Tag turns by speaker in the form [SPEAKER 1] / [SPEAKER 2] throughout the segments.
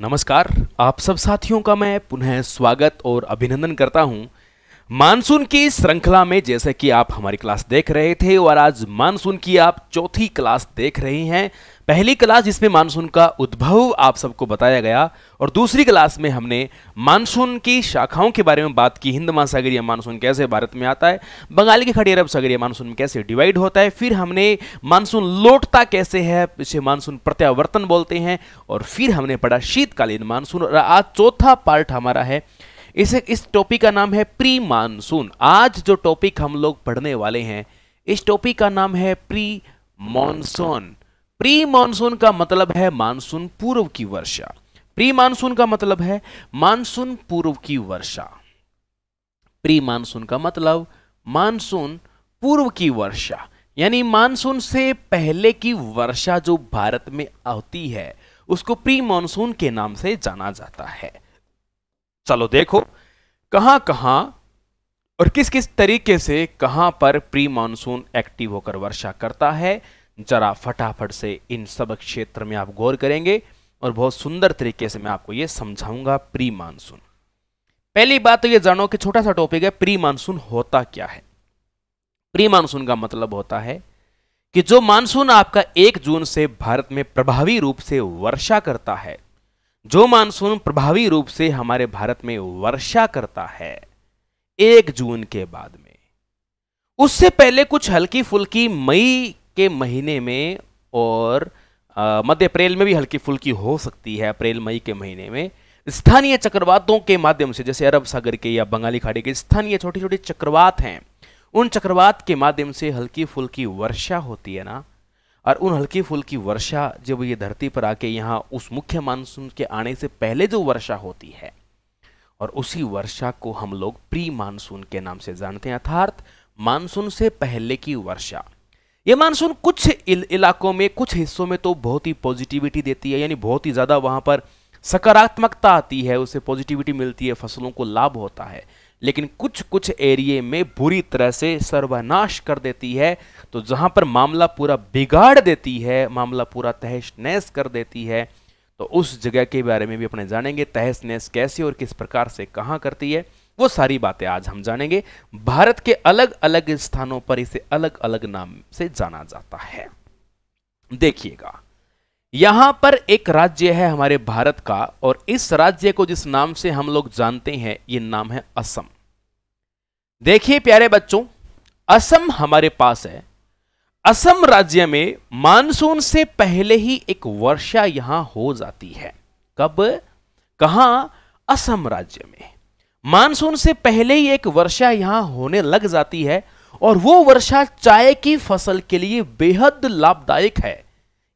[SPEAKER 1] नमस्कार आप सब साथियों का मैं पुनः स्वागत और अभिनंदन करता हूं मानसून की श्रृंखला में जैसे कि आप हमारी क्लास देख रहे थे और आज मानसून की आप चौथी क्लास देख रही हैं पहली क्लास जिसमें मानसून का उद्भव आप सबको बताया गया और दूसरी क्लास में हमने मानसून की शाखाओं के बारे में बात की हिंद महासागरीय मानसून कैसे भारत में आता है बंगाल की खड़ी अरब सागरीय मानसून में कैसे डिवाइड होता है फिर हमने मानसून लौटता कैसे है इसे मानसून प्रत्यावर्तन बोलते हैं और फिर हमने पढ़ा शीतकालीन मानसून और आज चौथा पार्ट हमारा है इसे इस टॉपिक का नाम है प्री मानसून आज जो टॉपिक हम लोग पढ़ने वाले हैं इस टॉपिक का नाम है प्री मानसून प्री मानसून का मतलब है मानसून पूर्व की वर्षा प्री मानसून का मतलब है मानसून पूर्व की वर्षा प्री मानसून का मतलब मानसून पूर्व की वर्षा यानी मानसून से पहले की वर्षा जो भारत में आती है उसको प्री मानसून के नाम से जाना जाता है चलो देखो कहां कहां और किस किस तरीके से कहां पर प्री मानसून एक्टिव होकर वर्षा करता है जरा फटाफट से इन सब क्षेत्र में आप गौर करेंगे और बहुत सुंदर तरीके से मैं आपको यह समझाऊंगा प्री मानसून पहली बात तो यह जानो कि छोटा सा टॉपिक है प्री मानसून होता क्या है प्री मानसून का मतलब होता है कि जो मानसून आपका एक जून से भारत में प्रभावी रूप से वर्षा करता है जो मानसून प्रभावी रूप से हमारे भारत में वर्षा करता है एक जून के बाद में उससे पहले कुछ हल्की फुल्की मई के महीने में और मध्य अप्रैल में भी हल्की फुल्की हो सकती है अप्रैल मई के महीने में स्थानीय चक्रवातों के माध्यम से जैसे अरब सागर के या बंगाली खाड़ी के स्थानीय छोटे छोटे चक्रवात हैं उन चक्रवात के माध्यम से हल्की फुल्की वर्षा होती है ना और उन हल्की फुल्की वर्षा जब ये धरती पर आके यहाँ उस मुख्य मानसून के आने से पहले जो वर्षा होती है और उसी वर्षा को हम लोग प्री मानसून के नाम से जानते हैं अर्थात मानसून से पहले की वर्षा ये मानसून कुछ इल, इलाकों में कुछ हिस्सों में तो बहुत ही पॉजिटिविटी देती है यानी बहुत ही ज़्यादा वहाँ पर सकारात्मकता आती है उसे पॉजिटिविटी मिलती है फसलों को लाभ होता है लेकिन कुछ कुछ एरिए में बुरी तरह से सर्वनाश कर देती है तो जहां पर मामला पूरा बिगाड़ देती है मामला पूरा तहस नहस कर देती है तो उस जगह के बारे में भी अपने जानेंगे तहस नहस कैसे और किस प्रकार से कहाँ करती है वो सारी बातें आज हम जानेंगे भारत के अलग अलग स्थानों पर इसे अलग अलग नाम से जाना जाता है देखिएगा यहां पर एक राज्य है हमारे भारत का और इस राज्य को जिस नाम से हम लोग जानते हैं ये नाम है असम देखिए प्यारे बच्चों असम हमारे पास है असम राज्य में मानसून से पहले ही एक वर्षा यहां हो जाती है कब कहा असम राज्य में मानसून से पहले ही एक वर्षा यहां होने लग जाती है और वो वर्षा चाय की फसल के लिए बेहद लाभदायक है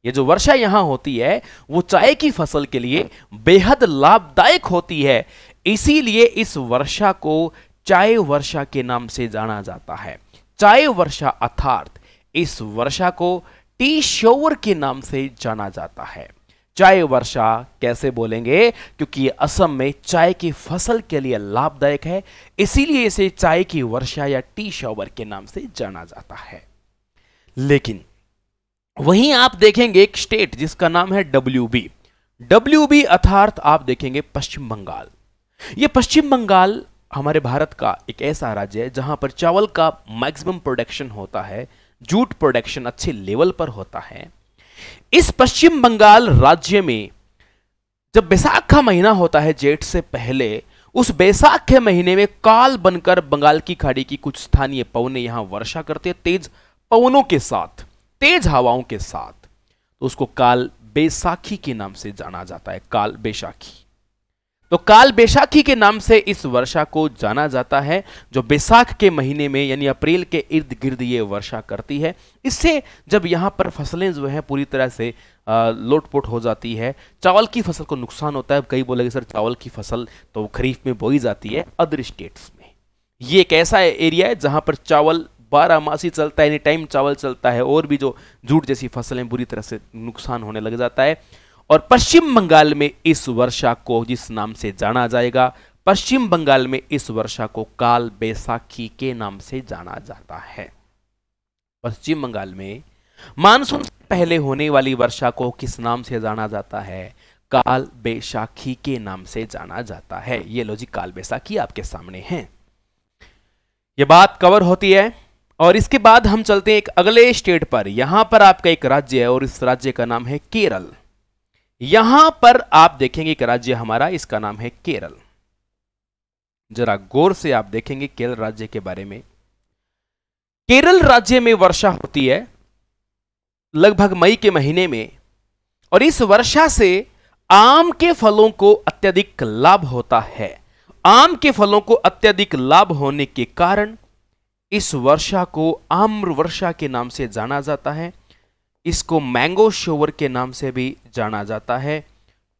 [SPEAKER 1] ये जो वर्षा यहां होती है वो चाय की फसल के लिए बेहद लाभदायक होती है इसीलिए इस वर्षा को चाय वर्षा के नाम से जाना जाता है चाय वर्षा अर्थात इस वर्षा को टी शोवर के नाम से जाना जाता है चाय वर्षा कैसे बोलेंगे क्योंकि असम में चाय की फसल के लिए लाभदायक है इसीलिए इसे चाय की वर्षा या टी शॉवर के नाम से जाना जाता है लेकिन वहीं आप देखेंगे एक स्टेट जिसका नाम है डब्ल्यू बी डब्ल्यू बी अर्थात आप देखेंगे पश्चिम बंगाल ये पश्चिम बंगाल हमारे भारत का एक ऐसा राज्य है जहाँ पर चावल का मैक्सिमम प्रोडक्शन होता है जूट प्रोडक्शन अच्छे लेवल पर होता है इस पश्चिम बंगाल राज्य में जब बैसाख का महीना होता है जेठ से पहले उस बैसाख के महीने में काल बनकर बंगाल की खाड़ी की कुछ स्थानीय पवने यहां वर्षा करते हैं तेज पवनों के साथ तेज हवाओं के साथ तो उसको काल बैसाखी के नाम से जाना जाता है काल बैसाखी तो काल बैसाखी के नाम से इस वर्षा को जाना जाता है जो बैसाख के महीने में यानी अप्रैल के इर्द गिर्द ये वर्षा करती है इससे जब यहाँ पर फसलें जो हैं पूरी तरह से लोटपोट हो जाती है चावल की फसल को नुकसान होता है कई बोलेगे सर चावल की फसल तो खरीफ में बोई जाती है अदर स्टेट्स में ये एक ऐसा एरिया है जहाँ पर चावल बारह मासी चलता है एनी टाइम चावल चलता है और भी जो जूट जैसी फसलें बुरी तरह से नुकसान होने लग जाता है और पश्चिम बंगाल में इस वर्षा को जिस नाम से जाना जाएगा पश्चिम बंगाल में इस वर्षा को काल बैसाखी के नाम से जाना जाता है पश्चिम बंगाल में मानसून से पहले होने वाली वर्षा को किस नाम से जाना जाता है काल बैसाखी के नाम से जाना जाता है ये लो जी काल बैसाखी आपके सामने है यह बात कवर होती है और इसके बाद हम चलते हैं एक अगले स्टेट पर यहां पर आपका एक राज्य है और इस राज्य का नाम है केरल यहां पर आप देखेंगे एक राज्य हमारा इसका नाम है केरल जरा गौर से आप देखेंगे केरल राज्य के बारे में केरल राज्य में वर्षा होती है लगभग मई के महीने में और इस वर्षा से आम के फलों को अत्यधिक लाभ होता है आम के फलों को अत्यधिक लाभ होने के कारण इस वर्षा को आम्र वर्षा के नाम से जाना जाता है इसको मैंगो शोवर के नाम से भी जाना जाता है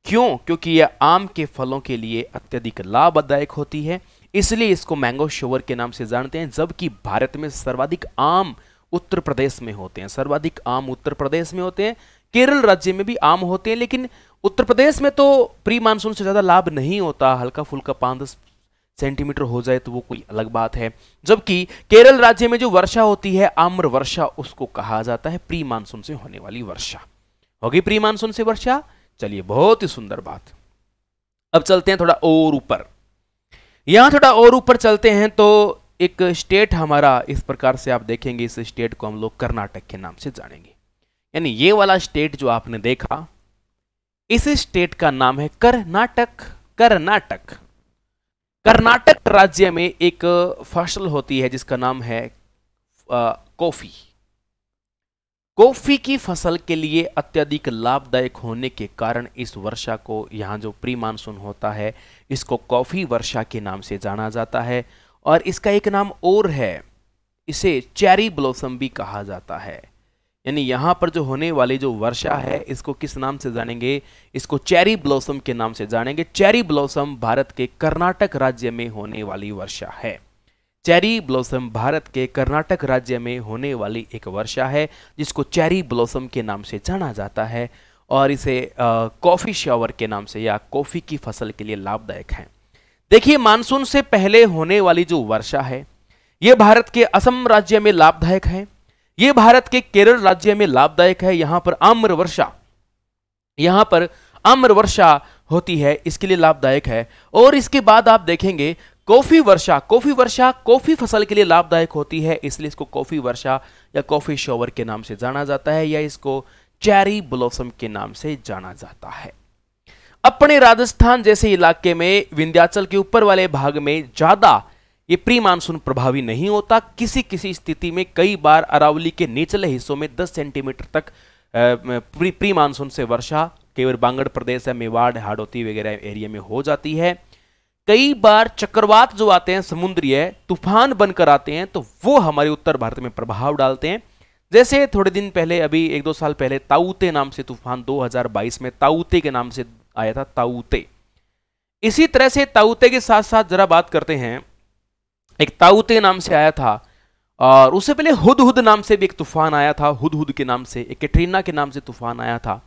[SPEAKER 1] क्यों क्योंकि यह आम के फलों के लिए अत्यधिक लाभदायक होती है इसलिए इसको मैंगो शोवर के नाम से जानते हैं जबकि भारत में सर्वाधिक आम उत्तर प्रदेश में होते हैं सर्वाधिक आम उत्तर प्रदेश में होते हैं केरल राज्य में भी आम होते हैं लेकिन उत्तर प्रदेश में तो प्री मानसून से ज़्यादा लाभ नहीं होता हल्का फुल्का पाँच दस सेंटीमीटर हो जाए तो वो कोई अलग बात है जबकि केरल राज्य में जो वर्षा होती है आम्र वर्षा उसको कहा जाता है प्री मानसून से होने वाली वर्षा होगी प्री मानसून से वर्षा चलिए बहुत ही सुंदर बात अब चलते हैं थोड़ा और ऊपर यहां थोड़ा और ऊपर चलते हैं तो एक स्टेट हमारा इस प्रकार से आप देखेंगे इस स्टेट को हम लोग कर्नाटक के नाम से जानेंगे यानी ये वाला स्टेट जो आपने देखा इस स्टेट का नाम है कर्नाटक कर्नाटक कर्नाटक राज्य में एक फसल होती है जिसका नाम है आ, कॉफी कॉफी की फसल के लिए अत्यधिक लाभदायक होने के कारण इस वर्षा को यहाँ जो प्री मानसून होता है इसको कॉफी वर्षा के नाम से जाना जाता है और इसका एक नाम और है इसे चेरी ब्लॉसम भी कहा जाता है यानी यहाँ पर जो होने वाली जो वर्षा है इसको किस नाम से जानेंगे इसको चेरी ब्लॉसम के नाम से जानेंगे चेरी ब्लॉसम भारत के कर्नाटक राज्य में होने वाली वर्षा है चेरी ब्लॉसम भारत के कर्नाटक राज्य में होने वाली एक वर्षा है जिसको चेरी ब्लॉसम के नाम से जाना जाता है और इसे कॉफ़ी शावर के नाम से या कॉफ़ी की फसल के लिए लाभदायक है देखिए मानसून से पहले होने वाली जो वर्षा है ये भारत के असम राज्य में लाभदायक है ये भारत के केरल राज्य में लाभदायक है यहां पर आम्र वर्षा यहां पर आम्र वर्षा होती है इसके लिए लाभदायक है और इसके बाद आप देखेंगे कॉफी वर्षा कॉफी वर्षा कॉफी फसल के लिए लाभदायक होती है इसलिए इसको कॉफी वर्षा या कॉफी शोवर के नाम से जाना जाता है या इसको चेरी ब्लॉसम के नाम से जाना जाता है अपने राजस्थान जैसे इलाके में विंध्याचल के ऊपर वाले भाग में ज्यादा ये प्री मानसून प्रभावी नहीं होता किसी किसी स्थिति में कई बार अरावली के निचले हिस्सों में 10 सेंटीमीटर तक प्री प्री मानसून से वर्षा केवल बांगड़ प्रदेश है मेवाड़ हाड़ौती वगैरह एरिया में हो जाती है कई बार चक्रवात जो आते हैं समुद्रीय है, तूफान बनकर आते हैं तो वो हमारे उत्तर भारत में प्रभाव डालते हैं जैसे थोड़े दिन पहले अभी एक दो साल पहले ताऊते नाम से तूफान 2022 में ताऊते के नाम से आया था ताऊते इसी तरह से ताऊते के साथ साथ जरा बात करते हैं एक ताउते नाम से आया था और उससे पहले हुद हुद नाम से भी एक तूफान आया था हुद हुद के नाम से एक कैटरीना के नाम से तूफान आया था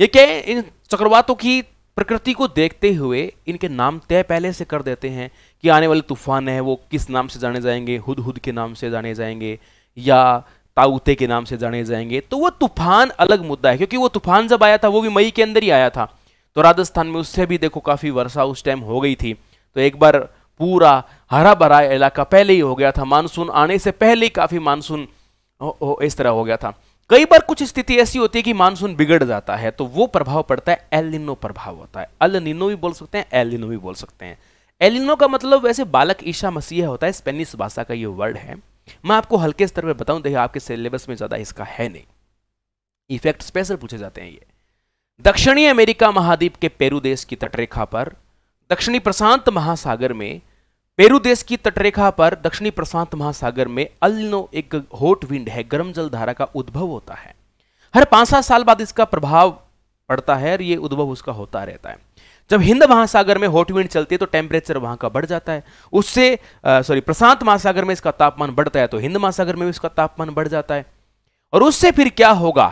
[SPEAKER 1] ये क्या है इन चक्रवातों की प्रकृति को देखते हुए इनके नाम तय पहले से कर देते हैं कि आने वाले तूफान है वो किस नाम से जाने जाएंगे हुद हुद के नाम से जाने जाएंगे या ताउते के नाम से जाने जाएंगे तो वो तूफान अलग मुद्दा है क्योंकि वो तूफान जब आया था वो भी मई के अंदर ही आया था तो राजस्थान में उससे भी देखो काफ़ी वर्षा उस टाइम हो गई थी तो एक बार पूरा हरा भरा इलाका पहले ही हो गया था मानसून आने से पहले ही काफ़ी मानसून इस तरह हो गया था कई बार कुछ स्थिति ऐसी होती है कि मानसून बिगड़ जाता है तो वो प्रभाव पड़ता है एलिनो प्रभाव होता है अलिनो भी बोल सकते हैं एलिनो भी बोल सकते हैं एलिनो का मतलब वैसे बालक ईशा मसीह होता है स्पेनिश भाषा का ये वर्ड है मैं आपको हल्के स्तर पर बताऊं देखिए आपके सिलेबस में ज़्यादा इसका है नहीं इफेक्ट स्पेशल पूछे जाते हैं ये दक्षिणी अमेरिका महाद्वीप के पेरू देश की तटरेखा पर दक्षिणी प्रशांत महासागर में पेरू देश की तटरेखा पर दक्षिणी प्रशांत महासागर में अल्नो एक हॉट विंड है गर्म जल धारा का उद्भव होता है हर पांच सात साल बाद इसका प्रभाव पड़ता है और ये उद्भव उसका होता रहता है जब हिंद महासागर में हॉट विंड चलती है तो टेम्परेचर वहां का बढ़ जाता है उससे सॉरी प्रशांत महासागर में इसका तापमान बढ़ता है तो हिंद महासागर में भी इसका तापमान बढ़ जाता है और उससे फिर क्या होगा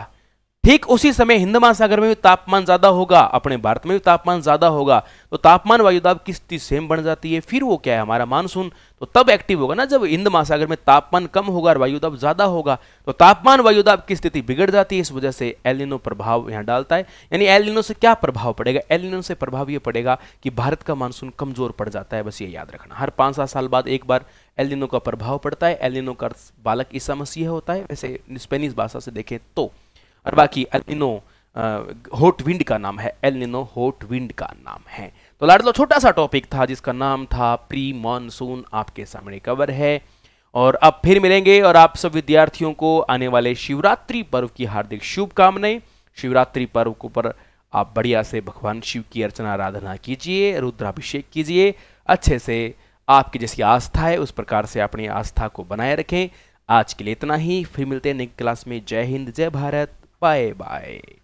[SPEAKER 1] ठीक उसी समय हिंद महासागर में भी तापमान ज्यादा होगा अपने भारत में भी तापमान ज्यादा होगा तो तापमान वायुदाब की स्थिति सेम बन जाती है फिर वो क्या है हमारा मानसून तो तब एक्टिव होगा ना जब हिंद महासागर में तापमान कम होगा और वायुदाब ज्यादा होगा तो तापमान वायुदाब की स्थिति बिगड़ जाती है इस वजह से एलिनो प्रभाव यहाँ डालता है यानी एलिनो से क्या प्रभाव पड़ेगा एलिनो से प्रभाव ये पड़ेगा कि भारत का मानसून कमजोर पड़ जाता है बस ये याद रखना हर पाँच सात साल बाद एक बार एलिनो का प्रभाव पड़ता है एलिनो का बालक ईसा मसीह होता है वैसे स्पेनिश भाषा से देखें तो और बाकी एलिनो होट विंड का नाम है एलिनो होट विंड का नाम है तो लाडलो छोटा सा टॉपिक था जिसका नाम था प्री मानसून आपके सामने कवर है और अब फिर मिलेंगे और आप सब विद्यार्थियों को आने वाले शिवरात्रि पर्व की हार्दिक शुभकामनाएं शिवरात्रि पर्व के ऊपर आप बढ़िया से भगवान शिव की अर्चना आराधना कीजिए रुद्राभिषेक कीजिए अच्छे से आपकी जैसी आस्था है उस प्रकार से अपनी आस्था को बनाए रखें आज के लिए इतना ही फिर मिलते हैं नेक्स्ट क्लास में जय हिंद जय भारत Bye bye.